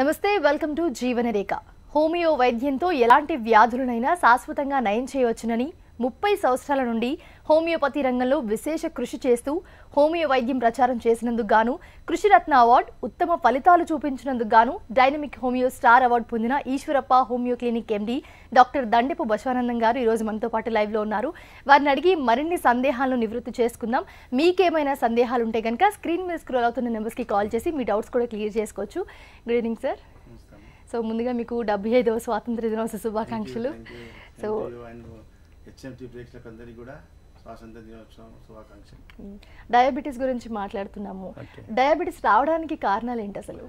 నమస్తే welcome to Jeevanarekha homeo వైద్యంతో ఎలాంటి వ్యాధులనైనా శాశ్వతంగా నయం చేయవచ్చునని ముప్పై సంవత్సరాల నుండి హోమియోపతి రంగంలో విశేష కృషి చేస్తూ హోమియో వైద్యం ప్రచారం చేసినందుకు గాను కృషిరత్న అవార్డు ఉత్తమ ఫలితాలు చూపించినందుకు గాను డైనమిక్ హోమియో స్టార్ అవార్డు పొందిన Eshwarappa homeo clinic MD doctor Dandepu Basavanandam గారు ఈరోజు మనతో పాటు లైవ్లో ఉన్నారు వారిని అడిగి మరిన్ని సందేహాలను నివృత్తి చేసుకుందాం మీకేమైనా సందేహాలు ఉంటే కనుక స్క్రీన్ మీద స్క్రోల్ అవుతున్న నెంబర్స్కి కాల్ చేసి మీ డౌట్స్ కూడా క్లియర్ చేసుకోవచ్చు గుడ్ ఈవినింగ్ సార్ సో ముందుగా మీకు డెబ్బై ఐదవ స్వాతంత్ర దినోత్సవ శుభాకాంక్షలు సో హెచ్ఎంటీ ప్రేక్షకులకు అందరికీ కూడా స్వాతంత్ర దినోత్సవం శుభాకాంక్షలు డయాబెటీస్ గురించి మాట్లాడుతున్నాము డయాబెటీస్ రావడానికి కారణాలు ఏంటి అసలు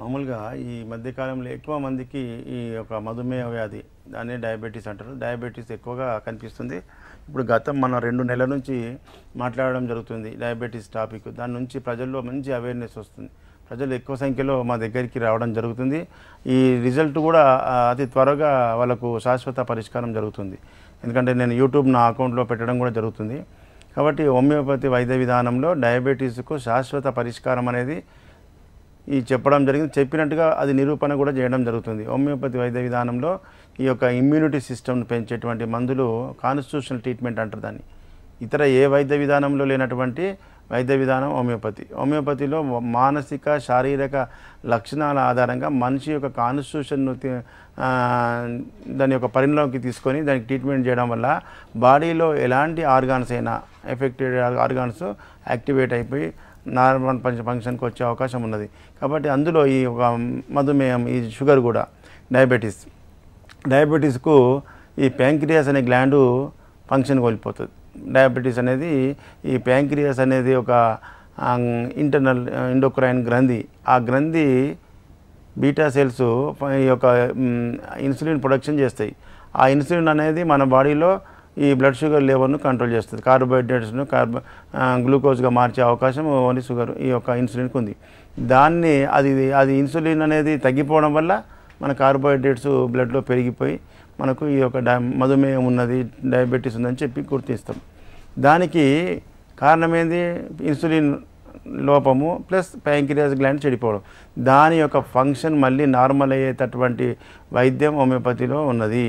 మామూలుగా ఈ మధ్యకాలంలో ఎక్కువ మందికి ఈ ఒక మధుమేహ వ్యాధి దాన్ని డయాబెటీస్ అంటారు డయాబెటీస్ ఎక్కువగా కనిపిస్తుంది ఇప్పుడు గతం మన రెండు నెలల నుంచి మాట్లాడడం జరుగుతుంది డయాబెటీస్ టాపిక్ దాని నుంచి ప్రజల్లో మంచి అవేర్నెస్ వస్తుంది ప్రజలు ఎక్కువ సంఖ్యలో మా దగ్గరికి రావడం జరుగుతుంది ఈ రిజల్ట్ కూడా అతి త్వరగా వాళ్ళకు శాశ్వత పరిష్కారం జరుగుతుంది ఎందుకంటే నేను యూట్యూబ్ నా అకౌంట్లో పెట్టడం కూడా జరుగుతుంది కాబట్టి హోమియోపతి వైద్య విధానంలో డయాబెటీస్కు శాశ్వత పరిష్కారం అనేది ఈ చెప్పడం జరిగింది చెప్పినట్టుగా అది నిరూపణ కూడా చేయడం జరుగుతుంది హోమియోపతి వైద్య విధానంలో ఈ యొక్క ఇమ్యూనిటీ సిస్టమ్ను పెంచేటువంటి మందులు కాన్స్టిట్యూషనల్ ట్రీట్మెంట్ అంటారు దాన్ని ఇతర ఏ వైద్య విధానంలో లేనటువంటి వైద్య విధానం హోమియోపతి హోమియోపతిలో మానసిక శారీరక లక్షణాల ఆధారంగా మనిషి యొక్క కాన్స్టిట్యూషన్ను దాని యొక్క పరిణలోకి తీసుకొని దానికి ట్రీట్మెంట్ చేయడం వల్ల బాడీలో ఎలాంటి ఆర్గాన్స్ అయినా ఎఫెక్టెడ్ ఆర్గాన్స్ యాక్టివేట్ అయిపోయి నార్మల్ ఫంక్షన్కి వచ్చే అవకాశం ఉన్నది కాబట్టి అందులో ఈ ఒక మధుమేహం ఈ షుగర్ కూడా డయాబెటీస్ డయాబెటీస్కు ఈ ప్యాంక్రియాస్ అనే గ్లాండు ఫంక్షన్ కోల్పోతుంది డయాబెటీస్ అనేది ఈ ప్యాంక్రియాస్ అనేది ఒక ఇంటర్నల్ ఇండోక్రైన్ గ్రంథి ఆ గ్రంథి బీటా సెల్స్ ఈ యొక్క ఇన్సులిన్ ప్రొడక్షన్ చేస్తాయి ఆ ఇన్సులిన్ అనేది మన బాడీలో ఈ బ్లడ్ షుగర్ లెవెల్ను కంట్రోల్ చేస్తుంది కార్బోహైడ్రేట్స్ను కార్బో గ్లూకోజ్గా మార్చే అవకాశం ఓన్లీ షుగర్ ఈ యొక్క ఇన్సులిన్కి ఉంది దాన్ని అది అది ఇన్సులిన్ అనేది తగ్గిపోవడం వల్ల మన కార్బోహైడ్రేట్స్ బ్లడ్లో పెరిగిపోయి మనకు ఈ యొక్క డై మధుమేహం ఉన్నది డయాబెటీస్ ఉందని చెప్పి గుర్తిస్తాం దానికి కారణం ఇన్సులిన్ లోపము ప్లస్ ప్యాంక్రియాస్ గ్లాండ్ చెడిపోవడం దాని యొక్క ఫంక్షన్ మళ్ళీ నార్మల్ అయ్యేటటువంటి వైద్యం హోమియోపతిలో ఉన్నది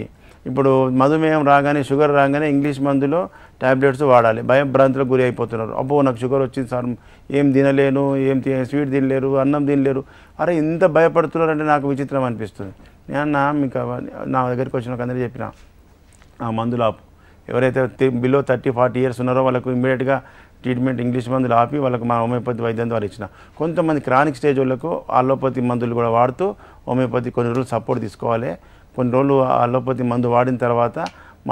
ఇప్పుడు మధుమేహం రాగానే షుగర్ రాగానే ఇంగ్లీష్ మందులో ట్యాబ్లెట్స్ వాడాలి భయభ్రాంతులకు గురి అయిపోతున్నారు అబ్బో నాకు షుగర్ వచ్చింది సార్ ఏం తినలేను ఏం స్వీట్ తినలేరు అన్నం తినలేరు అరే ఇంత భయపడుతున్నారంటే నాకు విచిత్రం అనిపిస్తుంది నేను మీకు నా దగ్గరికి వచ్చిన ఒక అందరూ చెప్పిన ఆ మందులు ఆపు ఎవరైతే బిలో థర్టీ ఫార్టీ ఇయర్స్ ఉన్నారో వాళ్ళకు ఇమ్మీడియట్గా ట్రీట్మెంట్ ఇంగ్లీష్ మందులు ఆపి వాళ్ళకి మన హోమియోపతి వైద్యం ద్వారా ఇచ్చిన కొంతమంది క్రానిక్ స్టేజ్ వాళ్ళకు ఆలోపతి మందులు కూడా వాడుతూ హోమియోపతి కొన్ని రోజులు సపోర్ట్ తీసుకోవాలి కొన్ని రోజులు ఆలోపతి మందు వాడిన తర్వాత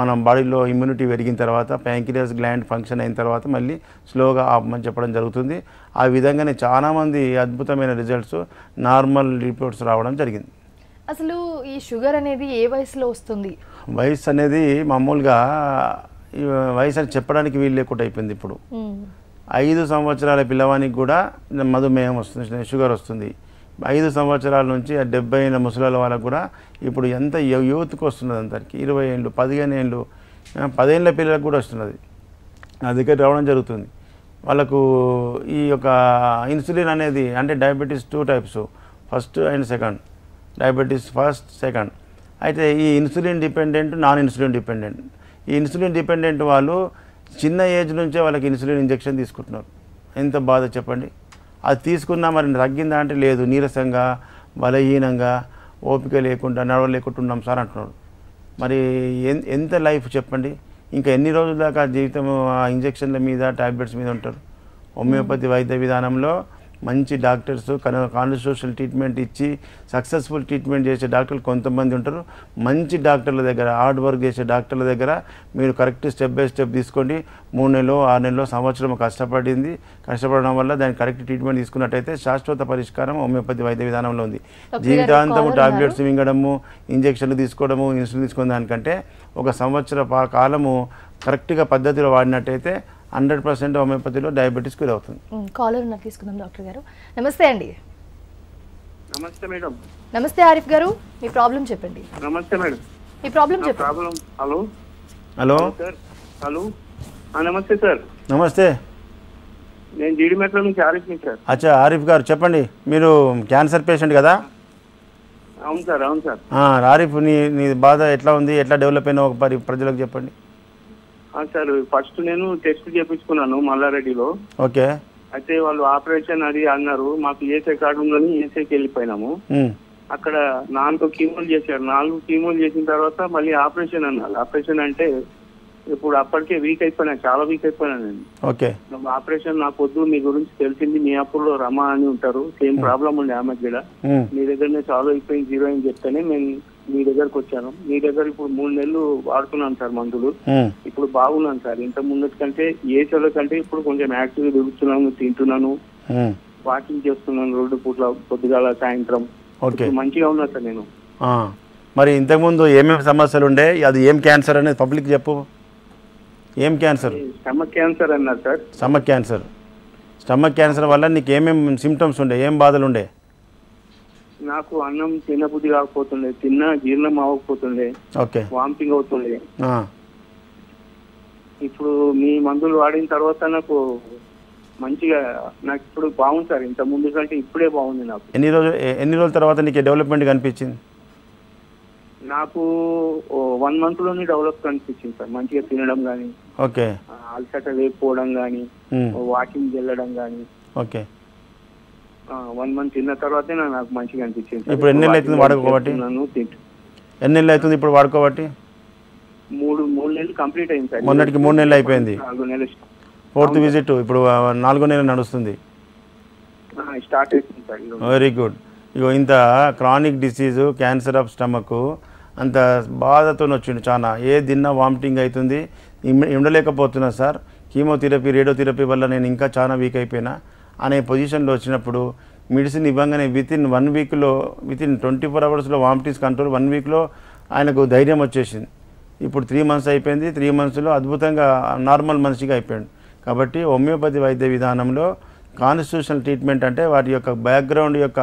మనం బాడీలో ఇమ్యూనిటీ పెరిగిన తర్వాత ప్యాంక్రియస్ గ్లాండ్ ఫంక్షన్ అయిన తర్వాత మళ్ళీ స్లోగా ఆపమని చెప్పడం జరుగుతుంది ఆ విధంగానే చాలామంది అద్భుతమైన రిజల్ట్స్ నార్మల్ రిపోర్ట్స్ రావడం జరిగింది అసలు ఈ షుగర్ అనేది ఏ వయసులో వస్తుంది వయసు అనేది మామూలుగా వయసు అని చెప్పడానికి వీలు లేకుండా అయిపోయింది ఇప్పుడు ఐదు సంవత్సరాల పిల్లవానికి కూడా మధుమేహం వస్తుంది షుగర్ వస్తుంది ఐదు సంవత్సరాల నుంచి డెబ్బై ఏళ్ళ ముసలాల వాళ్ళకు కూడా ఇప్పుడు ఎంత యువతకు వస్తున్నది అందరికి ఇరవై ఏళ్ళు పదిహేను ఏళ్ళు పదేళ్ళ పిల్లలకు కూడా వస్తున్నది నా దగ్గర రావడం జరుగుతుంది వాళ్ళకు ఈ యొక్క ఇన్సులిన్ అనేది అంటే diabetes two types first and second diabetes first second అయితే ఈ insulin dependent non insulin dependent ఈ ఇన్సులిన్ డిపెండెంట్ వాళ్ళు చిన్న ఏజ్ నుంచే వాళ్ళకి ఇన్సులిన్ ఇంజెక్షన్ తీసుకుంటున్నారు ఎంత బాధ చెప్పండి అది తీసుకున్నా మరి తగ్గిందా అంటే లేదు నీరసంగా బలహీనంగా ఓపిక లేకుండా నడవ లేకుండా ఉన్నాం సార్ అంటున్నాడు మరి ఎంత లైఫ్ చెప్పండి ఇంకా ఎన్ని రోజుల దాకా జీవితం ఆ ఇంజక్షన్ల మీద ట్యాబ్లెట్స్ మీద ఉంటారు హోమియోపతి వైద్య విధానంలో మంచి డాక్టర్స్ కాన్స్టిట్యూషన్ ట్రీట్మెంట్ ఇచ్చి సక్సెస్ఫుల్ ట్రీట్మెంట్ చేసే డాక్టర్లు కొంతమంది ఉంటారు మంచి డాక్టర్ల దగ్గర హార్డ్ వర్క్ చేసే డాక్టర్ల దగ్గర మీరు కరెక్ట్ స్టెప్ బై స్టెప్ తీసుకోండి మూడు నెలలో ఆరు నెలలో సంవత్సరం కష్టపడింది కష్టపడడం వల్ల దాని కరెక్ట్ ట్రీట్మెంట్ తీసుకున్నట్టయితే శాశ్వత పరిష్కారం హోమియోపతి వైద్య విధానంలో ఉంది జీవితాంతము టాబ్లెట్స్ మింగడము ఇంజక్షన్లు తీసుకోవడము ఇన్సులిన్ తీసుకోవడం దానికంటే ఒక సంవత్సర కాలము కరెక్ట్గా పద్ధతిలో వాడినట్టయితే హండ్రెడ్ పర్సెంట్ హోమియోపతిలో డయాబెటీస్కి అవుతుంది కాలర్ ఉన్నారు తీసుకుందాం డాక్టర్ గారు నమస్తే అండి నమస్తే మేడం నమస్తే ఆరిఫ్ గారు మీ ప్రాబ్లం చెప్పండి నమస్తే మేడం మీ ప్రాబ్లం చెప్పండి హలో హలో హలో నమస్తే సార్ నమస్తే నేను జీడిమెట్ల నుంచి ఆరిఫ్ సార్ అచ్చా ఆరిఫ్ గారు చెప్పండి మీరు క్యాన్సర్ పేషెంట్ కదా అవును సార్ అవును సార్ ఆరిఫ్ నీ నీ బాధ ఎట్లా ఉంది ఎట్లా డెవలప్ అయినా ఒక ప్రజలకు చెప్పండి సార్ ఫస్ట్ నేను టెస్ట్ చేపించుకున్నాను మల్లారెడ్డిలో ఓకే అయితే వాళ్ళు ఆపరేషన్ అది అన్నారు మాకు ఏసే కార్డు ఉందని ఏసేకి వెళ్ళిపోయినాము అక్కడ నాలుగు కీమోలు చేశారు నాలుగు కీమోలు చేసిన తర్వాత మళ్ళీ ఆపరేషన్ అన్నారు ఆపరేషన్ అంటే ఇప్పుడు అప్పటికే వీక్ అయిపోయినా చాలా వీక్ అయిపోయినా నేను ఆపరేషన్ నాకు వద్దు మీ గురించి తెలిసింది మీ అప్పుడులో రమా అని ఉంటారు సేమ్ ప్రాబ్లం ఉంది ఆమె కూడా మీ దగ్గరనే సాల్వ్ అయిపోయింది జీరో అని చెప్తేనే మేము మీ దగ్గరకు వచ్చాను మీ దగ్గర ఇప్పుడు మూడు నెలలు వాడుతున్నాను సార్ మందులు ఇప్పుడు బాగున్నాను సార్ ఇంత ముందు కంటే ఏ చదువు కంటే ఇప్పుడు కొంచెం యాక్టివ్ దిగుతున్నాను తింటున్నాను వాకింగ్ చేస్తున్నాను రోడ్డు పూట్ల పొద్దుగాల సాయంత్రం మంచిగా ఉన్నా సార్ నేను మరి ఇంతకుముందు ఏమేమి సమస్యలు ఉండే అది ఏం క్యాన్సర్ అనేది పబ్లిక్ చెప్పు ఏం క్యాన్సర్ స్టమక్ క్యాన్సర్ అన్నారు sir stomach cancer stomach cancer వల్ల నీకు ఏమేమి సిమ్టమ్స్ ఉండే ఏం బాధలు ఉండే నాకు అన్నం తినబుద్ధి కాకపోతుండే తిన్నా జీర్ణం అవ్వకపోతుండే వామిటింగ్ అవుతుండే ఇప్పుడు మీ మందులు వాడిన తర్వాత నాకు మంచిగా నాకు ఇప్పుడు బాగుంది సార్ ఇంత ముందు కంటే ఇప్పుడే బాగుంది నాకు ఎన్ని రోజులు ఎన్ని రోజుల తర్వాత నీకు డెవలప్మెంట్ కనిపించింది నాకు వన్ మంత్ లోనే డెవలప్ కనిపించింది సార్ మంచిగా తినడం కానీ ఓకే అలసట లేకపోవడం గానీ వాకింగ్ వెళ్ళడం కానీ ఓకే వన్ మంత్ తిన్న తర్వాతే నాకు మంచిగా అనిపించింది ఇప్పుడు ఎన్ని నెలలు అవుతుంది వాడుకోబట్టి ఎన్ని నెలలు అవుతుంది ఇప్పుడు వాడుకోబట్టి మూడు మూడు నెలలు కంప్లీట్ అయింది సార్ మొన్నటికి మూడు నెలలు అయిపోయింది ఫోర్త్ విజిట్ ఇప్పుడు నాలుగో నెల నడుస్తుంది స్టార్ట్ అవుతుంది సార్ వెరీ గుడ్ ఇగో ఇంత chronic disease cancer of stomach అంత బాధతో వచ్చింది చాలా ఏ దిన్న వామిటింగ్ అవుతుంది ఉండలేకపోతున్నా సార్ కీమోథెరపీ రేడియోథెరపీ వల్ల నేను ఇంకా చాలా వీక్ అయిపోయినా అనే పొజిషన్లో వచ్చినప్పుడు మెడిసిన్ ఇవ్వగానే వితిన్ వన్ వీక్లో వితిన్ ట్వంటీ ఫోర్ అవర్స్లో వామిటింగ్స్ కంట్రోల్ వన్ వీక్లో ఆయనకు ధైర్యం వచ్చేసింది ఇప్పుడు త్రీ మంత్స్ అయిపోయింది త్రీ మంత్స్లో అద్భుతంగా నార్మల్ మనిషిగా అయిపోయాడు కాబట్టి హోమియోపతి వైద్య విధానంలో కాన్స్టిట్యూషనల్ ట్రీట్మెంట్ అంటే వాటి యొక్క బ్యాక్గ్రౌండ్ యొక్క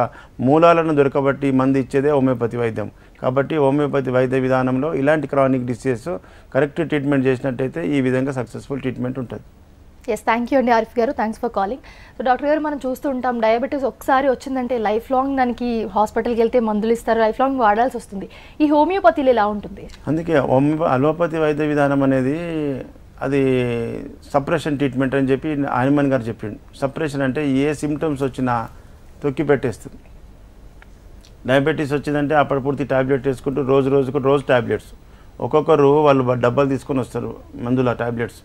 మూలాలను దొరకబట్టి మంది ఇచ్చేదే హోమియోపతి వైద్యం కాబట్టి హోమియోపతి వైద్య విధానంలో ఇలాంటి క్రానిక్ డిసీజెస్ కరెక్ట్ ట్రీట్మెంట్ చేసినట్టయితే ఈ విధంగా సక్సెస్ఫుల్ ట్రీట్మెంట్ ఉంటుంది ఎస్ థ్యాంక్ యూ అండి ఆరిఫ్ గారు thanks for calling so doctor గారు మనం చూస్తూ ఉంటాం డయాబెటీస్ ఒకసారి వచ్చిందంటే లైఫ్ లాంగ్ దానికి హాస్పిటల్కి వెళ్తే మందులు ఇస్తారు లైఫ్ లాంగ్ వాడాల్సి వస్తుంది ఈ హోమియోపతిలో ఎలా ఉంటుంది అందుకే హోమియో అలోపతి వైద్య విధానం అనేది అది సప్రెషన్ ట్రీట్మెంట్ అని చెప్పి హనుమాన్ గారు చెప్పిండు సప్రెషన్ అంటే ఏ సిమ్టమ్స్ వచ్చినా తొక్కి పెట్టేస్తుంది డయాబెటీస్ వచ్చిందంటే అప్పటి పూర్తి ట్యాబ్లెట్ వేసుకుంటూ రోజు రోజుకు రోజు ట్యాబ్లెట్స్ ఒక్కొక్కరు వాళ్ళు డబ్బాలు తీసుకొని వస్తారు మందులు ఆ ట్యాబ్లెట్స్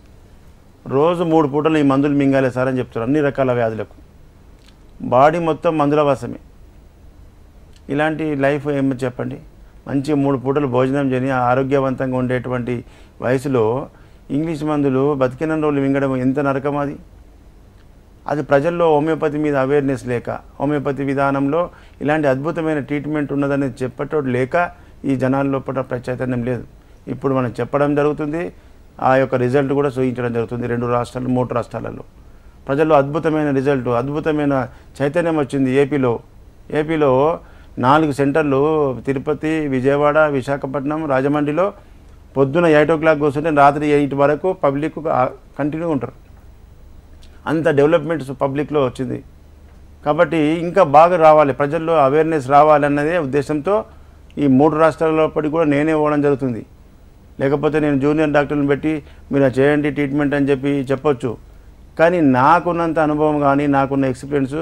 రోజు మూడు పూటలు ఈ మందులు మింగాలే సార్ అని చెప్తారు అన్ని రకాల వ్యాధులకు బాడీ మొత్తం మందుల వాసమే ఇలాంటి లైఫ్ ఏమో చెప్పండి మంచి మూడు పూటలు భోజనం చేయని ఆరోగ్యవంతంగా ఉండేటువంటి వయసులో ఇంగ్లీష్ మందులు బతికిన రోజులు మింగడం ఎంత నరకం అది అది ప్రజల్లో హోమియోపతి మీద అవేర్నెస్ లేక హోమియోపతి విధానంలో ఇలాంటి అద్భుతమైన ట్రీట్మెంట్ ఉన్నదనేది చెప్పేటోడు లేక ఈ జనాల లోపల ప్రచైతన్యం లేదు ఇప్పుడు మనం చెప్పడం జరుగుతుంది ఆ యొక్క రిజల్ట్ కూడా చూపించడం జరుగుతుంది రెండు రాష్ట్రాలు మూడు రాష్ట్రాలలో ప్రజల్లో అద్భుతమైన రిజల్ట్ అద్భుతమైన చైతన్యం వచ్చింది ఏపీలో ఏపీలో నాలుగు సెంటర్లు తిరుపతి విజయవాడ విశాఖపట్నం రాజమండ్రిలో పొద్దున ఎయిట్ ఓ క్లాక్ కూర్చుంటే రాత్రి ఎయిట్ వరకు పబ్లిక్ కంటిన్యూ ఉంటారు అంత డెవలప్మెంట్స్ పబ్లిక్లో వచ్చింది కాబట్టి ఇంకా బాగా రావాలి ప్రజల్లో అవేర్నెస్ రావాలన్నదే ఉద్దేశంతో ఈ మూడు రాష్ట్రాలప్పటికి కూడా నేనే ఇవ్వడం జరుగుతుంది లేకపోతే నేను జూనియర్ డాక్టర్ని పెట్టి మీరు చేయండి ట్రీట్మెంట్ అని చెప్పి చెప్పొచ్చు కానీ నాకున్నంత అనుభవం కానీ నాకున్న ఎక్స్పీరియన్స్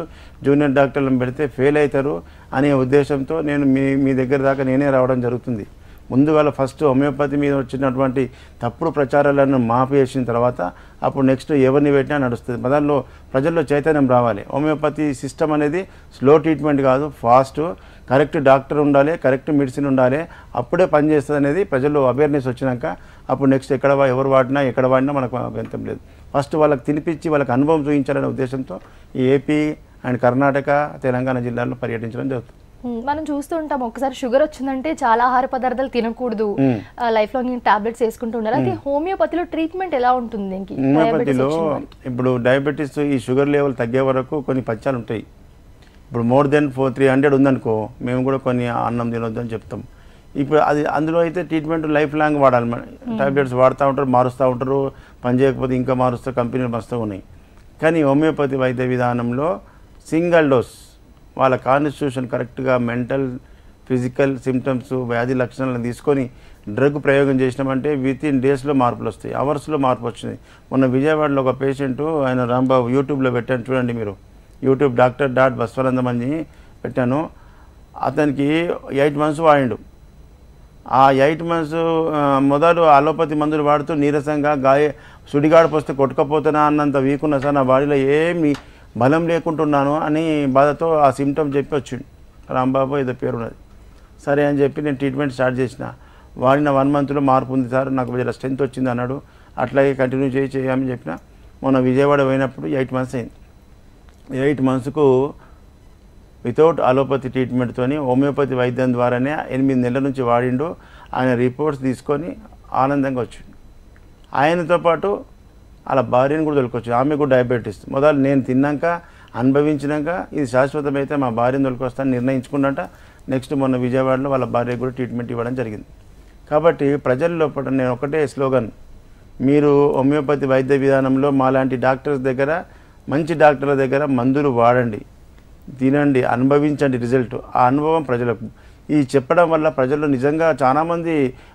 జూనియర్ డాక్టర్లను పెడితే ఫెయిల్ అవుతారు అనే ఉద్దేశంతో నేను మీ మీ దగ్గర దాకా నేనే రావడం జరుగుతుంది ముందుగాల ఫస్ట్ హోమియోపతి మీద వచ్చినటువంటి తప్పుడు ప్రచారాలను మాపేసిన తర్వాత అప్పుడు నెక్స్ట్ ఎవరిని పెట్టినా నడుస్తుంది దానిలో ప్రజల్లో చైతన్యం రావాలి హోమియోపతి సిస్టమ్ అనేది స్లో ట్రీట్మెంట్ కాదు ఫాస్ట్ కరెక్ట్ డాక్టర్ ఉండాలి కరెక్ట్ మెడిసిన్ ఉండాలి అప్పుడే పనిచేస్తుంది అనేది ప్రజల్లో అవేర్నెస్ వచ్చినాక అప్పుడు నెక్స్ట్ ఎక్కడ ఎవరు వాడినా ఎక్కడ వాడినా మనకు అభ్యంతం లేదు ఫస్ట్ వాళ్ళకి తినిపించి వాళ్ళకి అనుభవం చూపించాలనే ఉద్దేశంతో ఈ ఏపీ అండ్ కర్ణాటక తెలంగాణ జిల్లాల్లో పర్యటించడం జరుగుతుంది మనం చూస్తూ ఉంటాం ఒకసారి షుగర్ వచ్చిందంటే చాలా ఆహార పదార్థాలు తినకూడదు లైఫ్ లాంగ్ టాబ్లెట్స్ వేసుకుంటూ ఉండాలి అయితే హోమియోపతిలో ట్రీట్మెంట్ ఎలా ఉంటుంది హోమియోపతిలో ఇప్పుడు డయాబెటీస్ ఈ షుగర్ లెవెల్ తగ్గే వరకు కొన్ని పచ్చాలు ఉంటాయి ఇప్పుడు more than four three hundred ఉందనుకో మేము కూడా కొన్ని అన్నం తినొద్దు అని చెప్తాం ఇప్పుడు అది అందులో అయితే ట్రీట్మెంట్ లైఫ్ లాంగ్ వాడాలి టాబ్లెట్స్ వాడుతూ ఉంటారు మారుస్తూ ఉంటారు పని చేయకపోతే ఇంకా మారుస్తూ కంపెనీలు మస్తూ ఉన్నాయి కానీ హోమియోపతి వైద్య విధానంలో సింగిల్ డోస్ వాళ్ళ కాన్స్టిట్యూషన్ కరెక్ట్గా మెంటల్ ఫిజికల్ సిమ్టమ్స్ వ్యాధి లక్షణాలను తీసుకొని డ్రగ్ ప్రయోగం చేసినామంటే విత్ ఇన్ డేస్లో మార్పులు వస్తాయి అవర్స్లో మార్పు వచ్చింది మొన్న విజయవాడలో ఒక పేషెంట్ ఆయన రాంబాబు యూట్యూబ్లో పెట్టాను చూడండి మీరు యూట్యూబ్ డాక్టర్ డాట్ బస్వరందం అని పెట్టాను అతనికి ఎయిట్ మంత్స్ వాడిండు ఆ ఎయిట్ మంత్స్ మొదలు అలోపతి మందులు వాడుతూ నీరసంగా గాయ సుడిగాడు పోస్తే కొట్టుకపోతున్నా అన్నంత వీకున్నా సార్ నా బాడీలో ఏమి బలం లేకుంటున్నాను అని బాధతో ఆ సిమ్టమ్ చెప్పి వచ్చిండు రాంబాబు ఏదో పేరు ఉన్నది సరే అని చెప్పి నేను ట్రీట్మెంట్ స్టార్ట్ చేసిన వాడిన వన్ మంత్లో మార్పు ఉంది సార్ నాకు జర స్ట్రెంత్ వచ్చింది అన్నాడు అట్లాగే కంటిన్యూ చేయి చేయమని చెప్పిన మొన్న విజయవాడ పోయినప్పుడు ఎయిట్ మంత్స్ అయింది ఎయిట్ మంత్స్కు వితౌట్ అలోపతి ట్రీట్మెంట్తో హోమియోపతి వైద్యం ద్వారానే ఎనిమిది నెలల నుంచి వాడిండు ఆయన రిపోర్ట్స్ తీసుకొని ఆనందంగా వచ్చిండు ఆయనతో పాటు అలా భార్యను కూడా తొలకొచ్చు ఆమె కూడా డయాబెటీస్ మొదలు నేను తిన్నాక అనుభవించినాక ఇది శాశ్వతమైతే మా భార్యను తొలకొస్తాను నిర్ణయించుకుంటా నెక్స్ట్ మొన్న విజయవాడలో వాళ్ళ భార్య కూడా ట్రీట్మెంట్ ఇవ్వడం జరిగింది కాబట్టి ప్రజల లోపల నేను ఒకటే స్లోగన్ మీరు హోమియోపతి వైద్య విధానంలో మాలాంటి డాక్టర్స్ దగ్గర మంచి డాక్టర్ల దగ్గర మందులు వాడండి తినండి అనుభవించండి రిజల్ట్ ఆ అనుభవం ప్రజలకు ఈ చెప్పడం వల్ల ప్రజలు నిజంగా చాలామంది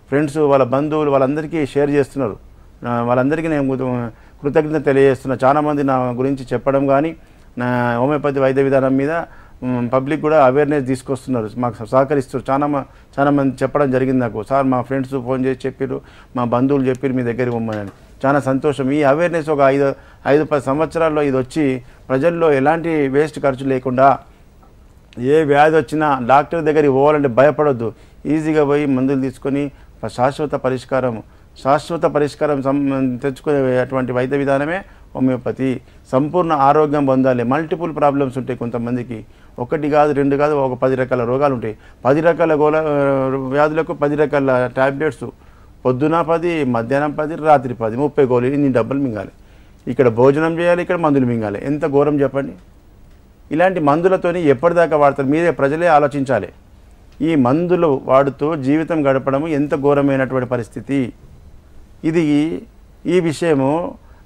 ఫ్రెండ్స్ వాళ్ళ బంధువులు వాళ్ళందరికీ షేర్ చేస్తున్నారు వాళ్ళందరికీ నేను కృతజ్ఞత తెలియజేస్తున్నా చాలామంది నా గురించి చెప్పడం కానీ నా హోమియోపతి వైద్య విధానం మీద పబ్లిక్ కూడా అవేర్నెస్ తీసుకొస్తున్నారు మాకు సహకరిస్తారు చాలా చాలామంది చెప్పడం జరిగింది నాకు సార్ మా ఫ్రెండ్స్ ఫోన్ చేసి చెప్పారు మా బంధువులు చెప్పారు మీ దగ్గరికి ఉమ్మని చాలా సంతోషం ఈ అవేర్నెస్ ఒక ఐదు ఐదు పది సంవత్సరాల్లో ఇది వచ్చి ప్రజల్లో ఎలాంటి వేస్ట్ ఖర్చు లేకుండా ఏ వ్యాధి వచ్చినా డాక్టర్ దగ్గరికి పోవాలంటే భయపడొద్దు ఈజీగా పోయి మందులు తీసుకొని శాశ్వత పరిష్కారం శాశ్వత పరిష్కారం తెచ్చుకునే తెచ్చుకునేటువంటి వైద్య విధానమే హోమియోపతి సంపూర్ణ ఆరోగ్యం పొందాలి మల్టిపుల్ ప్రాబ్లమ్స్ ఉంటాయి కొంతమందికి ఒకటి కాదు రెండు కాదు ఒక పది రకాల రోగాలు ఉంటాయి పది రకాల గోళ వ్యాధులకు పది రకాల ట్యాబ్లెట్స్ పొద్దున పది మధ్యాహ్నం పది రాత్రి పది ముప్పై గోలు ఇన్ని డబ్బులు మింగాలి ఇక్కడ భోజనం చేయాలి ఇక్కడ మందులు మింగాలి ఎంత ఘోరం చెప్పండి ఇలాంటి మందులతోని ఎప్పటిదాకా వాడతారు మీరే ప్రజలే ఆలోచించాలి ఈ మందులు వాడుతూ జీవితం గడపడం ఎంత ఘోరమైనటువంటి పరిస్థితి ఇది ఈ విషయము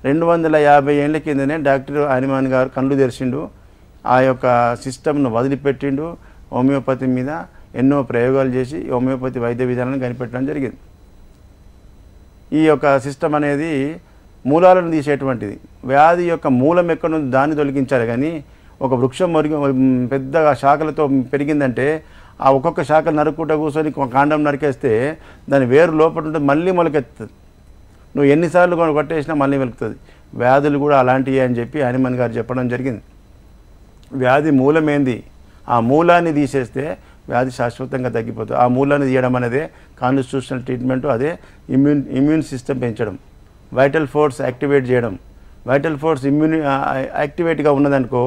రెండు వందల యాభై ఏళ్ళ కిందనే డాక్టర్ హనుమాన్ గారు కళ్ళు తెరిచిండు ఆ యొక్క సిస్టమ్ను వదిలిపెట్టిండు హోమియోపతి మీద ఎన్నో ప్రయోగాలు చేసి హోమియోపతి వైద్య విధానాన్ని కనిపెట్టడం జరిగింది ఈ యొక్క సిస్టమ్ అనేది మూలాలను తీసేటువంటిది వ్యాధి యొక్క మూలం ఎక్కడ నుండి దాన్ని తొలగించాలి కానీ ఒక వృక్షం మరుగు పెద్దగా శాఖలతో పెరిగిందంటే ఆ ఒక్కొక్క శాఖ నరుక్కుంటూ కూర్చొని కాండం నరికేస్తే దాని వేరు లోపల ఉంటే మళ్ళీ మొలకెత్తుంది నువ్వు ఎన్నిసార్లు కొట్టేసినా మళ్ళీ వెలుకుతుంది వ్యాధులు కూడా అలాంటివి అని చెప్పి హనుమన్ గారు చెప్పడం జరిగింది వ్యాధి మూలమేంది ఆ మూలాన్ని తీసేస్తే వ్యాధి శాశ్వతంగా తగ్గిపోతుంది ఆ మూలాన్ని తీయడం అనేది కాన్స్టిట్యూషనల్ ట్రీట్మెంటు అదే ఇమ్యూన్ ఇమ్యూన్ సిస్టమ్ పెంచడం వైటల్ ఫోర్స్ యాక్టివేట్ చేయడం వైటల్ ఫోర్స్ ఇమ్యూన్ యాక్టివేట్గా ఉన్నదనుకో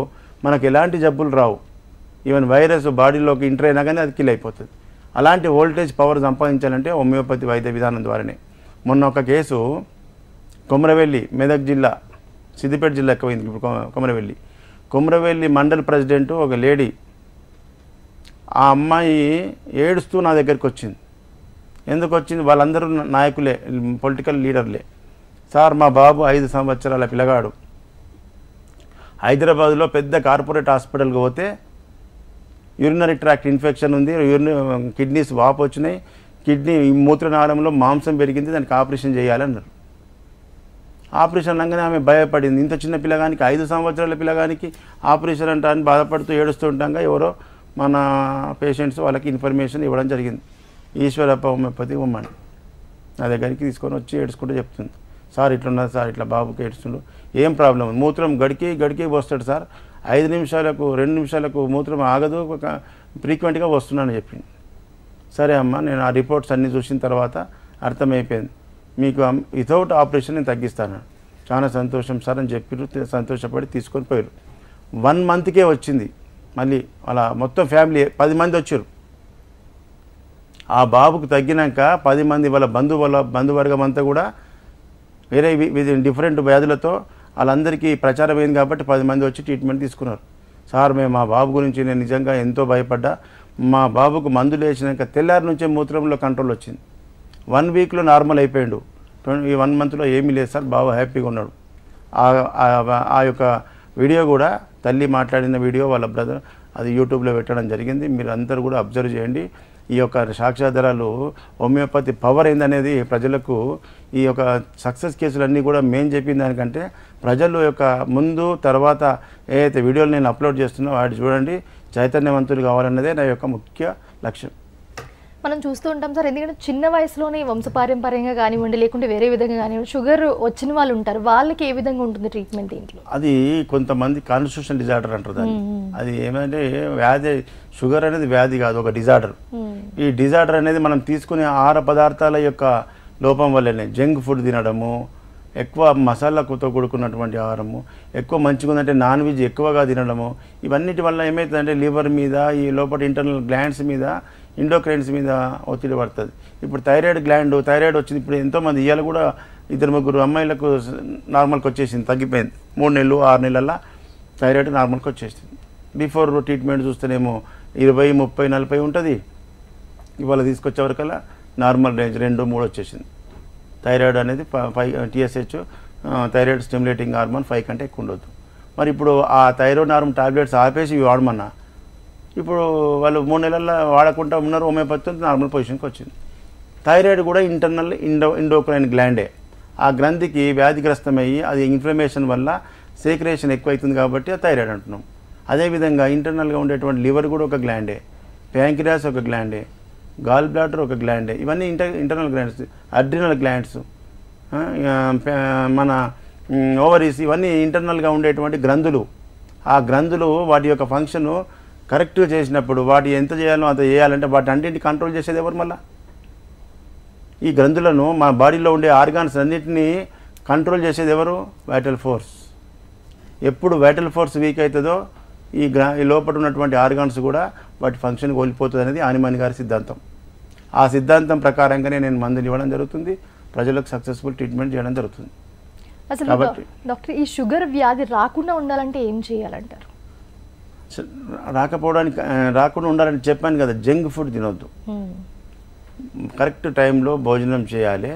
మనకు ఎలాంటి జబ్బులు రావు ఈవెన్ వైరస్ బాడీలోకి ఇంటర్ అయినా కానీ అది కిల్ అయిపోతుంది అలాంటి వోల్టేజ్ పవర్ సంపాదించాలంటే హోమియోపతి వైద్య విధానం ద్వారానే మొన్న ఒక కేసు కొమరవెల్లి మెదక్ జిల్లా సిద్దిపేట జిల్లా ఎక్కువైంది ఇప్పుడు కొమరవెల్లి కొమరవెల్లి మండల్ ప్రెసిడెంట్ ఒక లేడీ ఆ అమ్మాయి ఏడుస్తూ నా దగ్గరికి వచ్చింది ఎందుకు వచ్చింది వాళ్ళందరూ నాయకులే పొలిటికల్ లీడర్లే సార్ మా బాబు ఐదు సంవత్సరాల పిల్లగాడు హైదరాబాద్లో పెద్ద కార్పొరేట్ హాస్పిటల్కి పోతే యూరినరీ ట్రాక్ట్ ఇన్ఫెక్షన్ ఉంది యూరిన కిడ్నీస్ వాపు వచ్చినాయి కిడ్నీ మూత్రనాళంలో మాంసం పెరిగింది దానికి ఆపరేషన్ చేయాలన్నారు ఆపరేషన్ అనగానే ఆమె భయపడింది ఇంత చిన్న పిల్లగానికి ఐదు సంవత్సరాల పిల్లగానికి ఆపరేషన్ అంటా అని బాధపడుతూ ఏడుస్తూ ఉంటాగా ఎవరో మన పేషెంట్స్ వాళ్ళకి ఇన్ఫర్మేషన్ ఇవ్వడం జరిగింది ఈశ్వరప్ప ఉమ్మపతి ఉమ్మని నా దగ్గరికి తీసుకొని వచ్చి ఏడుచుకుంటూ చెప్తుంది సార్ ఇట్లున్నది సార్ ఇట్లా బాబుకి ఏడుస్తుండ్రు ఏం ప్రాబ్లం మూత్రం గడికి గడికి వస్తాడు సార్ ఐదు నిమిషాలకు రెండు నిమిషాలకు మూత్రం ఆగదు ఫ్రీక్వెంట్గా వస్తున్నానని చెప్పింది సరే అమ్మ నేను ఆ రిపోర్ట్స్ అన్నీ చూసిన తర్వాత అర్థమైపోయింది మీకు వితౌట్ ఆపరేషన్ నేను తగ్గిస్తాను చాలా సంతోషం సార్ అని చెప్పిరు సంతోషపడి తీసుకొని పోయారు వన్ మంత్కే వచ్చింది మళ్ళీ అలా మొత్తం ఫ్యామిలీ పది మంది వచ్చారు ఆ బాబుకు తగ్గినాక పది మంది వాళ్ళ బంధువుల బంధువర్గం అంతా కూడా వేరే డిఫరెంట్ వ్యాధులతో వాళ్ళందరికీ ప్రచారం అయింది కాబట్టి పది మంది వచ్చి ట్రీట్మెంట్ తీసుకున్నారు సార్ మేము మా బాబు గురించి నేను నిజంగా ఎంతో భయపడ్డా మా బాబుకు మందులు వేసినాక తెల్లారి నుంచే మూత్రంలో కంట్రోల్ వచ్చింది వన్ వీక్లో నార్మల్ అయిపోయాడు ఈ వన్ మంత్లో ఏమీ లేదు సార్ బాబు హ్యాపీగా ఉన్నాడు ఆ యొక్క వీడియో కూడా తల్లి మాట్లాడిన వీడియో వాళ్ళ బ్రదర్ అది యూట్యూబ్లో పెట్టడం జరిగింది మీరు అందరూ కూడా అబ్జర్వ్ చేయండి ఈ యొక్క సాక్ష్యాధారాలు హోమియోపతి పవర్ ఏందనేది ప్రజలకు ఈ యొక్క సక్సెస్ కేసులన్నీ కూడా మెయిన్ చెప్పిన దానికంటే ప్రజల యొక్క ముందు తర్వాత ఏదైతే వీడియోలు నేను అప్లోడ్ చేస్తున్నా వాటి చూడండి చైతన్యవంతులు కావాలన్నదే నా యొక్క ముఖ్య లక్ష్యం మనం చూస్తూ ఉంటాం సార్ ఎందుకంటే చిన్న వయసులోనే వంశపారంపర్యంగా కానివ్వండి లేకుంటే వేరే విధంగా కానివ్వండి షుగర్ వచ్చిన వాళ్ళు ఉంటారు వాళ్ళకి ఏ విధంగా ఉంటుంది ట్రీట్మెంట్ దీంట్లో అది కొంతమంది కాన్స్టిట్యూషన్ డిజార్డర్ అంటారు దాన్ని అది ఏమంటే వ్యాధి షుగర్ అనేది వ్యాధి కాదు ఒక డిజార్డర్ ఈ డిజార్డర్ అనేది మనం తీసుకునే ఆహార పదార్థాల యొక్క లోపం వల్లనే జంక్ ఫుడ్ తినడము ఎక్కువ మసాలాతో కూడుకున్నటువంటి ఆహారము ఎక్కువ మంచిగా ఉందంటే నాన్ వెజ్ ఎక్కువగా తినడము ఇవన్నిటి వల్ల ఏమవుతుందంటే లివర్ మీద ఈ లోపల ఇంటర్నల్ గ్లాండ్స్ మీద ఇండోక్రైన్స్ మీద ఒత్తిడి పడుతుంది ఇప్పుడు థైరాయిడ్ గ్లాండ్ థైరాయిడ్ వచ్చింది ఇప్పుడు ఎంతోమంది ఇవాళ కూడా ఇద్దరు ముగ్గురు అమ్మాయిలకు నార్మల్కి వచ్చేసింది తగ్గిపోయింది మూడు నెలలు ఆరు నెలల థైరాయిడ్ నార్మల్కి వచ్చేసింది బిఫోర్ ట్రీట్మెంట్ చూస్తేనేమో ఇరవై ముప్పై నలభై ఉంటుంది ఇవాళ తీసుకొచ్చేవరకల్లా నార్మల్ రేంజ్ రెండు మూడు వచ్చేసింది థైరాయిడ్ అనేది five TSH thyroid stimulating hormone five కంటే ఎక్కువ ఉండొద్దు మరి ఇప్పుడు ఆ థైరాయిడ్ హార్మోన్ టాబ్లెట్స్ ఆపేసి ఇవి వాడమన్నా ఇప్పుడు వాళ్ళు మూడు నెలల్లో వాడకుండా ఉన్నారు హోమియోపతి నార్మల్ పొజిషన్కి వచ్చింది థైరాయిడ్ కూడా ఇంటర్నల్ ఇండో ఇండోక్రైన్ గ్లాండే ఆ గ్రంథికి వ్యాధిగ్రస్తమయ్యి అది ఇన్ఫ్లమేషన్ వల్ల సీక్రేషన్ ఎక్కువైతుంది కాబట్టి ఆ థైరాయిడ్ అంటున్నాం అదేవిధంగా ఇంటర్నల్గా ఉండేటువంటి లివర్ కూడా ఒక గ్లాండే ప్యాంక్రియాస్ ఒక గ్లాండే గాల్ బ్లాడర్ ఒక గ్లాండే ఇవన్నీ inter internal glands adrenal glands మన ఓవరీస్ ఇవన్నీ ఇంటర్నల్గా ఉండేటువంటి గ్రంథులు ఆ గ్రంథులు వాటి యొక్క ఫంక్షను కరెక్ట్గా చేసినప్పుడు వాటి ఎంత చేయాలో అంత చేయాలంటే వాటి అన్నింటిని కంట్రోల్ చేసేది ఎవరు మళ్ళా ఈ గ్రంథులను మన బాడీలో ఉండే ఆర్గాన్స్ అన్నింటినీ కంట్రోల్ చేసేది ఎవరు వైటల్ ఫోర్స్ ఎప్పుడు వైటల్ ఫోర్స్ వీక్ అవుతుందో ఈ గ్రా ఈ లోపల ఉన్నటువంటి ఆర్గాన్స్ కూడా వాటి ఫంక్షన్ కోల్పోతుంది అనేది ఆనిమాని గారి సిద్ధాంతం ఆ సిద్ధాంతం ప్రకారంగానే నేను మందులు ఇవ్వడం జరుగుతుంది ప్రజలకు సక్సెస్ఫుల్ ట్రీట్మెంట్ చేయడం జరుగుతుంది డాక్టర్ ఈ షుగర్ వ్యాధి రాకుండా ఉండాలంటే ఏం చేయాలంటారు రాకపోవడానికి రాకుండా ఉండాలని చెప్పాను కదా జంక్ ఫుడ్ తినొద్దు కరెక్ట్ టైంలో భోజనం చేయాలి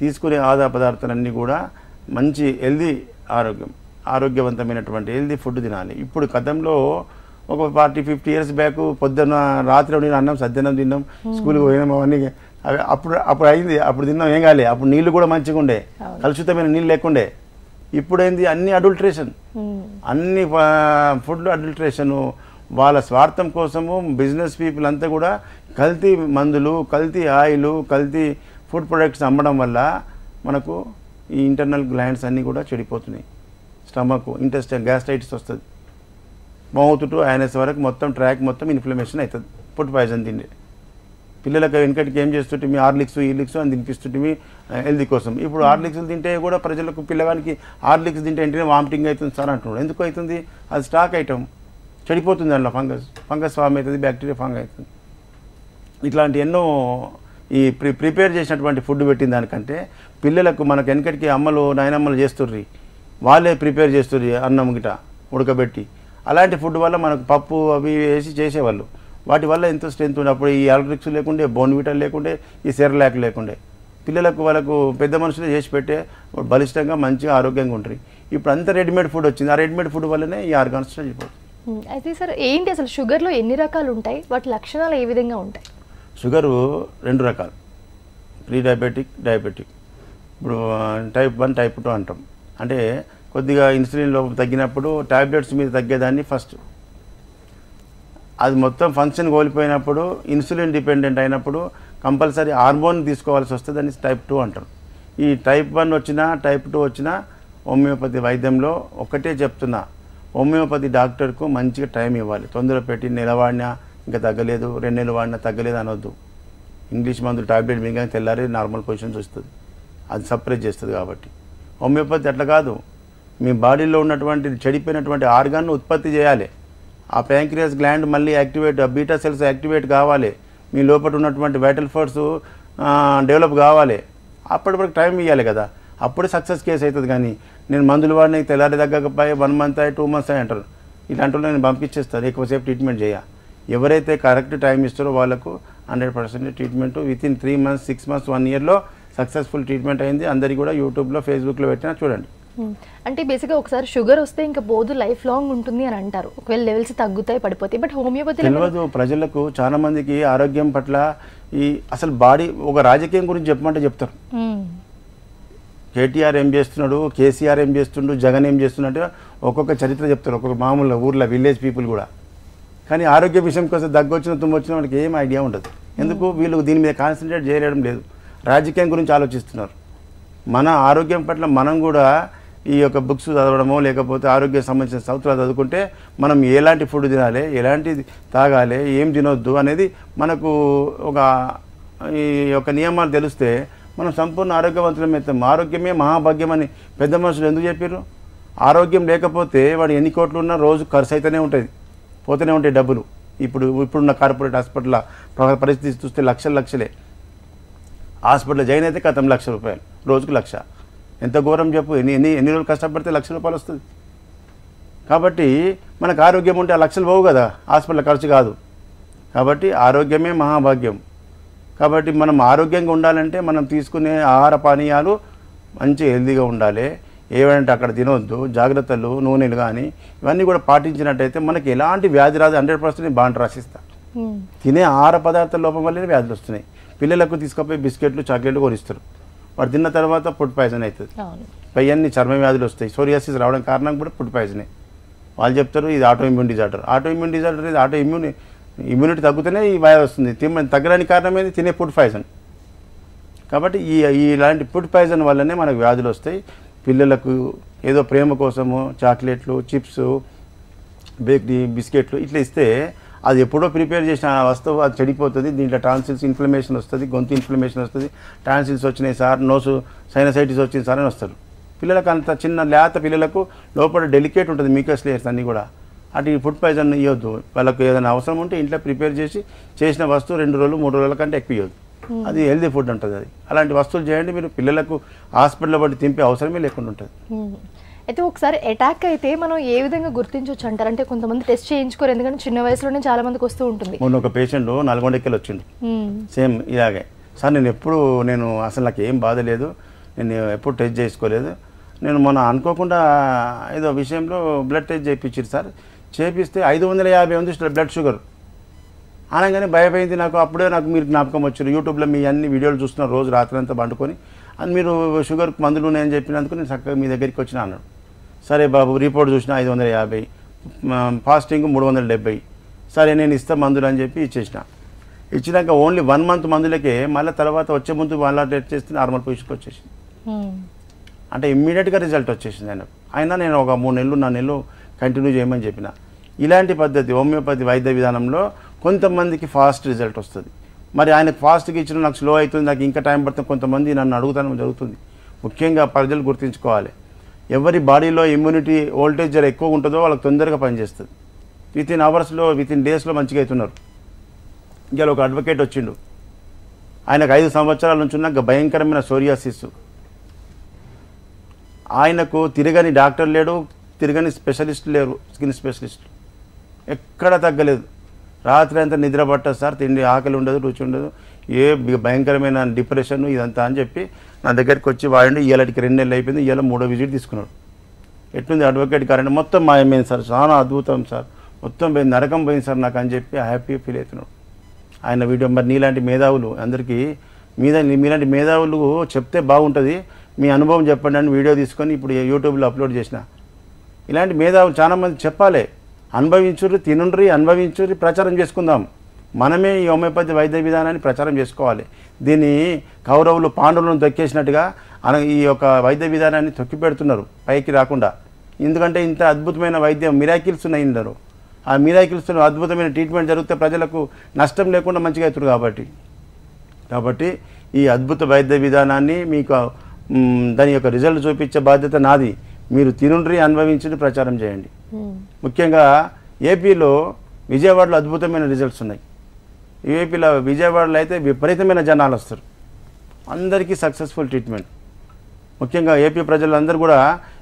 తీసుకునే ఆహార పదార్థాలన్నీ కూడా మంచి హెల్దీ ఆరోగ్యం ఆరోగ్యవంతమైనటువంటి హెల్దీ ఫుడ్ తినాలి ఇప్పుడు గతంలో ఒక ఫార్టీ ఫిఫ్టీ ఇయర్స్ బ్యాక్ పొద్దున్న రాత్రి ఉండి అన్నం సద్దన్నం తిన్నాం స్కూల్కి పోయినాం అవన్నీ అవి అప్పుడు అప్పుడు అయింది అప్పుడు తిన్నాం ఏం కాలే అప్పుడు నీళ్లు కూడా మంచిగా ఉండే కలుషితమైన నీళ్ళు లేకుండే ఇప్పుడైంది అన్ని అడల్ట్రేషన్ అన్ని ఫుడ్ అడల్ట్రేషను వాళ్ళ స్వార్థం కోసము బిజినెస్ పీపుల్ అంతా కూడా కల్తీ మందులు కల్తీ ఆయిలు కల్తీ ఫుడ్ ప్రొడక్ట్స్ అమ్మడం వల్ల మనకు ఈ ఇంటర్నల్ గ్లాండ్స్ అన్నీ కూడా చెడిపోతున్నాయి స్టమక్ ఇంటెస్టైన్ గ్యాస్ట్రైటిస్ వస్తుంది మౌత్ టు ఆయనస్ వరకు మొత్తం ట్రాక్ మొత్తం ఇన్ఫ్లమేషన్ అవుతుంది ఫుడ్ పాయిజన్ తిండి పిల్లలకు వెనకటికి ఏం చేస్తుంటే మీ హార్లిక్స్ ఈర్లిక్స్ అని తినిపిస్తుంటే హెల్దీ కోసం ఇప్పుడు హార్లిక్స్లు తింటే కూడా ప్రజలకు పిల్లగానికి హార్లిక్స్ తింటే వెంటనే వామిటింగ్ అవుతుంది సార్ అంటున్నాడు ఎందుకు అవుతుంది అది స్టాక్ ఐటమ్ చెడిపోతుంది అందులో ఫంగస్ ఫంగస్ ఫామ్ అవుతుంది బ్యాక్టీరియా ఫామ్ అవుతుంది ఇట్లాంటి ఎన్నో ఈ ప్రి ప్రిపేర్ చేసినటువంటి ఫుడ్ పెట్టిన దానికంటే పిల్లలకు మనకు వెనకటికి అమ్మలు నాయనమ్మలు చేస్తుర్రి వాళ్ళే ప్రిపేర్ చేస్తుర్రి అన్నం గిట ఉడకబెట్టి అలాంటి ఫుడ్ వల్ల మనకు పప్పు అవి వేసి చేసేవాళ్ళు వాటి వల్ల ఎంతో స్ట్రెంత్ ఉండే అప్పుడు ఈ ఆల్ట్రిక్స్ లేకుండే బోన్విటల్ లేకుండే ఈ సెరలాక్ లేకుండే పిల్లలకు వాళ్ళకు పెద్ద మనుషులు చేసి పెట్టే బలిష్టంగా మంచిగా ఆరోగ్యంగా ఉంటుంది ఇప్పుడు అంతా రెడీమేడ్ ఫుడ్ వచ్చింది ఆ రెడీమేడ్ ఫుడ్ వల్లనే ఈ ఆర్గాన్స్ చనిపోతుంది అయితే సార్ ఏంటి అసలు షుగర్లో ఎన్ని రకాలు ఉంటాయి వాటి లక్షణాలు ఏ విధంగా ఉంటాయి షుగరు రెండు రకాలు ప్రీ డయాబెటిక్ డయాబెటిక్ ఇప్పుడు టైప్ వన్ టైప్ టూ అంటాం అంటే కొద్దిగా ఇన్సులిన్ లోపం తగ్గినప్పుడు టాబ్లెట్స్ మీద తగ్గేదాన్ని ఫస్ట్ అది మొత్తం ఫంక్షన్ కోల్పోయినప్పుడు ఇన్సులిన్ డిపెండెంట్ అయినప్పుడు కంపల్సరీ హార్మోన్ తీసుకోవాల్సి వస్తే దాన్ని టైప్ టూ అంటారు ఈ టైప్ వన్ వచ్చినా టైప్ టూ వచ్చినా హోమియోపతి వైద్యంలో ఒకటే చెప్తున్నా హోమియోపతి డాక్టర్కు మంచిగా టైం ఇవ్వాలి తొందరగా పెట్టి నెల వాడినా ఇంకా తగ్గలేదు రెండు నెలలు వాడినా తగ్గలేదు అనొద్దు ఇంగ్లీష్ మందులు టాబ్లెట్ మిగిలిన తెల్లారి నార్మల్ పొజిషన్స్ వస్తుంది అది సపరేట్ చేస్తుంది కాబట్టి హోమియోపతి అట్లా కాదు మీ బాడీలో ఉన్నటువంటి చెడిపోయినటువంటి ఆర్గాన్ ఉత్పత్తి చేయాలి ఆ ప్యాంక్రియస్ గ్లాండ్ మళ్ళీ యాక్టివేట్ బీటా సెల్స్ యాక్టివేట్ కావాలి మీ లోపల ఉన్నటువంటి వైటల్ ఫోర్స్ డెవలప్ కావాలి అప్పటి వరకు టైం ఇవ్వాలి కదా అప్పుడు సక్సెస్ కేసు అవుతుంది కానీ నేను మందులు వాడిని తెల్లారి తగ్గకపోయి వన్ మంత్ అయ్యి టూ మంత్స్ అయ్యి అంటారు ఇలాంటి నేను పంపించేస్తాను ఎక్కువసేపు ట్రీట్మెంట్ చేయ ఎవరైతే కరెక్ట్ టైం ఇస్తారో వాళ్ళకు hundred percent treatment within three months six months one ఇయర్లో సక్సెస్ఫుల్ ట్రీట్మెంట్ అయింది అందరికీ కూడా యూట్యూబ్లో ఫేస్బుక్లో పెట్టినా చూడండి అంటే బేసిక్గా ఒకసారి షుగర్ వస్తే ఇంకా బోధు లైఫ్ లాంగ్ ఉంటుంది అని అంటారు ఒకవేళ లెవెల్స్ తగ్గుతాయి పడిపోతాయి బట్ హోమియోపతి తెలియదు ప్రజలకు చాలా మందికి ఆరోగ్యం పట్ల ఈ అసలు బాడీ ఒక రాజకీయం గురించి చెప్పమంటే చెప్తారు hmm. కేటీఆర్ ఏం చేస్తున్నాడు కేసీఆర్ ఏం చేస్తుండు జగన్ ఏం చేస్తున్నట్టు ఒక్కొక్క చరిత్ర చెప్తారు ఒక్కొక్క మామూలు ఊర్లో విలేజ్ పీపుల్ కూడా కానీ ఆరోగ్య విషయం కోసం దగ్గొచ్చిన తుమ్మొచ్చిన వాళ్ళకి ఏం ఐడియా ఉండదు ఎందుకు hmm. వీళ్ళు దీని మీద కాన్సన్ట్రేట్ చేయలేడం లేదు రాజకీయం గురించి ఆలోచిస్తున్నారు మన ఆరోగ్యం పట్ల మనం కూడా ఈ యొక్క బుక్స్ చదవడమో లేకపోతే ఆరోగ్య సంబంధించిన సంవత్సరాలు చదువుకుంటే మనం ఎలాంటి ఫుడ్ తినాలి ఎలాంటి తాగాలి ఏం తినొద్దు అనేది మనకు ఒక ఈ యొక్క నియమాలు తెలిస్తే మనం సంపూర్ణ ఆరోగ్యవంతులం ఆరోగ్యమే మహాభాగ్యం అని పెద్ద మనుషులు ఎందుకు చెప్పారు ఆరోగ్యం లేకపోతే వాడు ఎన్ని కోట్లు ఉన్నా రోజు ఖర్చు అయితేనే ఉంటుంది పోతూనే ఉంటాయి డబ్బులు ఇప్పుడు ఇప్పుడున్న కార్పొరేట్ హాస్పిటల్ పరిస్థితి చూస్తే లక్షలు లక్షలే హాస్పిటల్ జాయిన్ అయితే కథం లక్ష రూపాయలు రోజుకు లక్ష ఎంత ఘోరం చెప్పు ఎన్ని ఎన్ని ఎన్ని రోజులు కష్టపడితే లక్ష రూపాయలు వస్తుంది కాబట్టి మనకు ఆరోగ్యం ఉంటే ఆ లక్షలు పోవు కదా హాస్పిటల్ ఖర్చు కాదు కాబట్టి ఆరోగ్యమే మహాభాగ్యం కాబట్టి మనం ఆరోగ్యంగా ఉండాలంటే మనం తీసుకునే ఆహార పానీయాలు మంచి హెల్దీగా ఉండాలి ఏవంటే అక్కడ తినొద్దు జాగ్రత్తలు నూనెలు కానీ ఇవన్నీ కూడా పాటించినట్టయితే మనకి ఎలాంటి వ్యాధి రాదు హండ్రెడ్ పర్సెంట్ బాండ్ రాసిస్తా తినే ఆహార పదార్థాల లోపం వల్లనే వ్యాధులు వస్తున్నాయి పిల్లలకు తీసుకుపోయి బిస్కెట్లు చాక్లెట్లు కొనిస్తారు వారు తిన్న తర్వాత ఫుడ్ పాయిజన్ అవుతుంది పై అన్ని చర్మ వ్యాధులు వస్తాయి సోరియాసిస్ రావడం కారణం కూడా ఫుడ్ పాయిజనే వాళ్ళు చెప్తారు ఇది auto immune disorder auto immune disorder ఇది ఆటో ఇమ్యూన్ ఇమ్యూనిటీ తగ్గుతూనే ఈ వ్యాధి వస్తుంది తగ్గడానికి కారణం తినే ఫుడ్ పాయిజన్ కాబట్టి ఈ ఇలాంటి ఫుడ్ పాయిజన్ వల్లనే మనకు వ్యాధులు వస్తాయి పిల్లలకు ఏదో ప్రేమ కోసము చాక్లెట్లు చిప్స్ బేక్ బిస్కెట్లు ఇట్లా ఇస్తే అది ఎప్పుడో ప్రిపేర్ చేసిన వస్తువు అది చెడిపోతుంది దీంట్లో ట్రాన్సిల్స్ ఇన్ఫ్లమేషన్ వస్తుంది గొంతు ఇన్ఫ్లమేషన్ వస్తుంది ట్రాన్సిల్స్ వచ్చినాయి సార్ నోసు సైనసైటిస్ వచ్చింది సార్ అని వస్తారు పిల్లలకు అంత చిన్న లేత పిల్లలకు లోపల డెలికేట్ ఉంటుంది మీకస్ లేయర్స్ అన్నీ కూడా అటు ఈ ఫుడ్ పాయిజన్ ఇవ్వద్దు వాళ్ళకు ఏదైనా అవసరం ఉంటే ఇంట్లో ప్రిపేర్ చేసి చేసిన వస్తువు రెండు రోజులు మూడు రోజుల కంటే ఎక్కువ ఇవ్వద్దు hmm. అది హెల్దీ ఫుడ్ ఉంటుంది అది అలాంటి వస్తువులు చేయండి మీరు పిల్లలకు హాస్పిటల్లో పట్టి తింపే అవసరమే లేకుండా ఉంటుంది hmm. అయితే ఒకసారి అటాక్ అయితే మనం ఏ విధంగా గుర్తించవచ్చు అంటారు అంటే కొంతమంది టెస్ట్ చేయించుకోరు ఎందుకంటే చిన్న వయసులోనే చాలా మందికి వస్తూ ఉంటుంది మొన్న ఒక పేషెంట్ నల్గొండకెళ్ళి వచ్చింది సేమ్ ఇలాగే సార్ నేను ఎప్పుడు నేను అసలు నాకు ఏం బాధ లేదు నేను ఎప్పుడు టెస్ట్ చేసుకోలేదు నేను మొన్న అనుకోకుండా ఏదో విషయంలో బ్లడ్ టెస్ట్ చేయించారు సార్ చేపిస్తే ఐదు వందల యాభై ఉంది బ్లడ్ షుగర్ అనగానే భయపోయింది నాకు అప్పుడే నాకు మీరు జ్ఞాపకం వచ్చారు యూట్యూబ్లో మీ అన్ని వీడియోలు చూస్తున్నారు రోజు రాత్రి అంతా పండుకొని అది మీరు షుగర్కి మందులు ఉన్నాయని చెప్పినందుకు నేను చక్కగా మీ దగ్గరికి వచ్చిన అన్నాడు సరే బాబు రిపోర్ట్ చూసిన ఐదు వందల యాభై ఫాస్టింగ్ మూడు వందల డెబ్బై సరే నేను ఇస్తా మందులు అని చెప్పి ఇచ్చేసిన ఇచ్చినాక ఓన్లీ వన్ మంత్ మందులకే మళ్ళీ తర్వాత వచ్చే ముందు మళ్ళీ టెస్ట్ చేస్తే నార్మల్ పొజిషన్కి వచ్చేసింది అంటే ఇమ్మీడియట్గా రిజల్ట్ వచ్చేసింది ఆయనకు అయినా నేను ఒక మూడు నెలలు నాలుగు నెలలు కంటిన్యూ చేయమని చెప్పిన ఇలాంటి పద్ధతి హోమియోపతి వైద్య విధానంలో కొంతమందికి ఫాస్ట్ రిజల్ట్ వస్తుంది మరి ఆయనకు ఫాస్ట్గా ఇచ్చిన నాకు స్లో అవుతుంది నాకు ఇంకా టైం పడుతుంది కొంతమంది నన్ను అడుగుతాను జరుగుతుంది ముఖ్యంగా ప్రజలు గుర్తించుకోవాలి ఎవరి బాడీలో ఇమ్యూనిటీ ఓల్టేజ్ జర ఎక్కువ ఉంటుందో వాళ్ళకి తొందరగా పనిచేస్తుంది విత్ ఇన్ అవర్స్లో విత్ ఇన్ డేస్లో మంచిగా అవుతున్నారు ఇవాళ ఒక అడ్వకేట్ వచ్చిండు ఆయనకు ఐదు సంవత్సరాల నుంచి ఉన్న భయంకరమైన సోరియాసిస్ ఆయనకు తిరగని డాక్టర్ లేడు తిరగని స్పెషలిస్ట్ లేరు స్కిన్ స్పెషలిస్ట్ ఎక్కడ తగ్గలేదు రాత్రి అంతా నిద్ర పట్టదు సార్ తిండి ఆకలి ఉండదు రుచి ఉండదు ఏ భయంకరమైన డిప్రెషన్ ఇదంతా అని చెప్పి నా దగ్గరికి వచ్చి వాడి ఇలాంటికి రెండు నెలలు అయిపోయింది ఇలా మూడో విజిట్ తీసుకున్నాడు ఎట్లుంది అడ్వకేట్ కరెంట్ మొత్తం మాయమైంది సార్ చాలా అద్భుతం సార్ మొత్తం పోయింది నరకం పోయింది సార్ నాకు అని చెప్పి హ్యాపీ ఫీల్ అవుతున్నాడు ఆయన వీడియో మరి నీలాంటి మేధావులు అందరికీ మీద మీలాంటి మేధావులు చెప్తే బాగుంటుంది మీ అనుభవం చెప్పండి అని వీడియో తీసుకొని ఇప్పుడు యూట్యూబ్లో అప్లోడ్ చేసిన ఇలాంటి మేధావులు చాలామంది చెప్పాలి అనుభవించుర్రి తినుండ్రి అనుభవించుర్రి ప్రచారం చేసుకుందాం మనమే ఈ హోమియోపతి వైద్య విధానాన్ని ప్రచారం చేసుకోవాలి దీన్ని కౌరవులు పాండవులను దొక్కేసినట్టుగా అన ఈ యొక్క వైద్య విధానాన్ని తొక్కి పెడుతున్నారు పైకి రాకుండా ఎందుకంటే ఇంత అద్భుతమైన వైద్యం మిరాకిల్స్ ఉన్నాయి ఇందరు ఆ మిరాకిల్స్ అద్భుతమైన ట్రీట్మెంట్ జరిగితే ప్రజలకు నష్టం లేకుండా మంచిగా అవుతారు కాబట్టి కాబట్టి ఈ అద్భుత వైద్య విధానాన్ని మీకు దాని యొక్క రిజల్ట్ చూపించే బాధ్యత నాది మీరు తినుండ్రి అనుభవించి ప్రచారం చేయండి ముఖ్యంగా ఏపీలో విజయవాడలో అద్భుతమైన రిజల్ట్స్ ఉన్నాయి ఏపీలో విజయవాడలో అయితే విపరీతమైన జనాలు వస్తారు అందరికీ సక్సెస్ఫుల్ ట్రీట్మెంట్ ముఖ్యంగా ఏపీ ప్రజలందరూ కూడా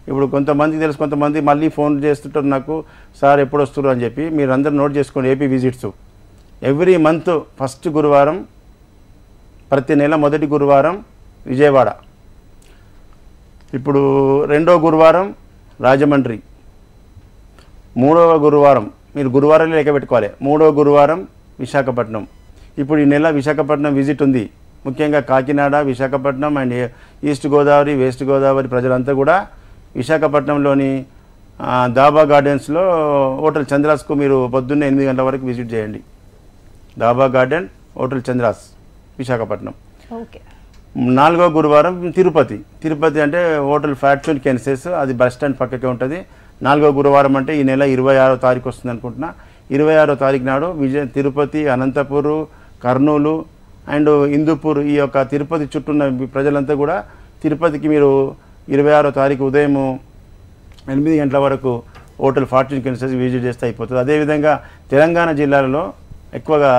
ఇప్పుడు కొంతమంది తెలుసు కొంతమంది మళ్ళీ ఫోన్ చేస్తుంటారు నాకు సార్ ఎప్పుడు వస్తున్నారు అని చెప్పి మీరు అందరు నోట్ చేసుకోండి AP visits every month first గురువారం ప్రతి నెల మొదటి గురువారం విజయవాడ ఇప్పుడు రెండో గురువారం రాజమండ్రి మూడవ గురువారం మీరు గురువారాలు లెక్క పెట్టుకోవాలి మూడో గురువారం విశాఖపట్నం ఇప్పుడు ఈ నెల విశాఖపట్నం విజిట్ ఉంది ముఖ్యంగా Kakinada Visakhapatnam and east Godavari west Godavari ప్రజలంతా కూడా విశాఖపట్నంలోని దాబా గార్డెన్స్లో హోటల్ చంద్రాస్కు మీరు పొద్దున్నే ఎనిమిది గంటల వరకు విజిట్ చేయండి dhaba garden hotel Chandras Visakhapatnam okay నాలుగో గురువారం తిరుపతి తిరుపతి అంటే హోటల్ ఫ్యాట్సూన్ కెన్సెస్ అది బస్ స్టాండ్ పక్కకే ఉంటుంది నాలుగో గురువారం అంటే ఈ నెల ఇరవై ఆరో తారీఖు వస్తుంది అనుకుంటున్నా ఇరవై ఆరో తారీఖు నాడు విజయ తిరుపతి అనంతపూరు కర్నూలు అండ్ హిందూపూర్ ఈ యొక్క తిరుపతి చుట్టూ ఉన్న ప్రజలంతా కూడా తిరుపతికి మీరు ఇరవై ఆరో తారీఖు ఉదయం ఎనిమిది గంటల వరకు హోటల్ ఫార్చ్యూన్ కెన్సెస్ విజిట్ చేస్తే అయిపోతుంది అదేవిధంగా తెలంగాణ జిల్లాలలో ఎక్కువగా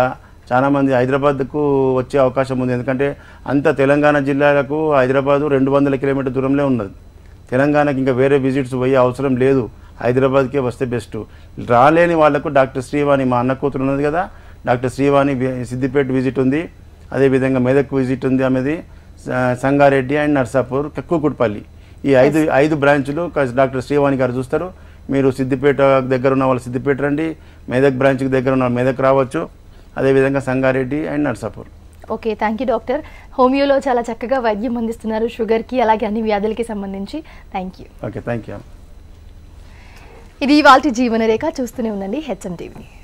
చాలామంది హైదరాబాద్కు వచ్చే అవకాశం ఉంది ఎందుకంటే అంత తెలంగాణ జిల్లాలకు హైదరాబాదు రెండు వందల కిలోమీటర్ దూరంలో ఉన్నది తెలంగాణకి ఇంకా వేరే విజిట్స్ పోయే అవసరం లేదు హైదరాబాద్కే వస్తే బెస్ట్ రాలేని వాళ్లకు డాక్టర్ శ్రీవాణి మా అన్న కూతురు ఉన్నది కదా డాక్టర్ శ్రీవాణి సిద్దిపేట విజిట్ ఉంది అదేవిధంగా మెదక్ విజిట్ ఉంది అనేది సంగారెడ్డి అండ్ నర్సాపూర్ కక్కుకుడిపల్లి ఈ ఐదు ఐదు బ్రాంచ్లు డాక్టర్ శ్రీవాణి గారు చూస్తారు మీరు సిద్దిపేట దగ్గర ఉన్న వాళ్ళు సిద్దిపేట రండి మెదక్ బ్రాంచ్కి దగ్గర ఉన్న మెదక్ రావచ్చు అదేవిధంగా Sangareddy and Narsapur okay thank you doctor హోమియోలో చాలా చక్కగా వైద్యం అందిస్తున్నారు షుగర్కి అలాగే అన్ని వ్యాధులకి సంబంధించి thank you okay thank you ఇది జీవన జీవనరేఖ చూస్తూనే ఉందండి హెచ్ఎం టీవీ